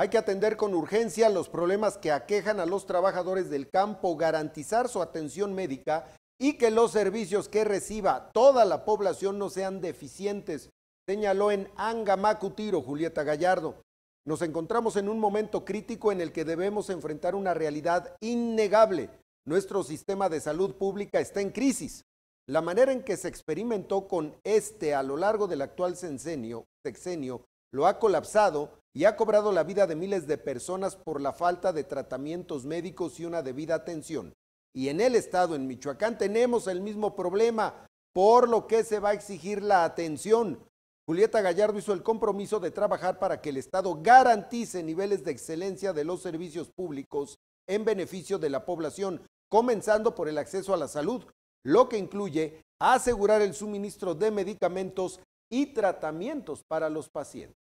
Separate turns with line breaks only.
Hay que atender con urgencia los problemas que aquejan a los trabajadores del campo, garantizar su atención médica y que los servicios que reciba toda la población no sean deficientes, señaló en Angamacutiro Julieta Gallardo. Nos encontramos en un momento crítico en el que debemos enfrentar una realidad innegable. Nuestro sistema de salud pública está en crisis. La manera en que se experimentó con este a lo largo del actual sexenio, sexenio lo ha colapsado y ha cobrado la vida de miles de personas por la falta de tratamientos médicos y una debida atención. Y en el estado, en Michoacán, tenemos el mismo problema, por lo que se va a exigir la atención. Julieta Gallardo hizo el compromiso de trabajar para que el Estado garantice niveles de excelencia de los servicios públicos en beneficio de la población, comenzando por el acceso a la salud, lo que incluye asegurar el suministro de medicamentos y tratamientos para los pacientes.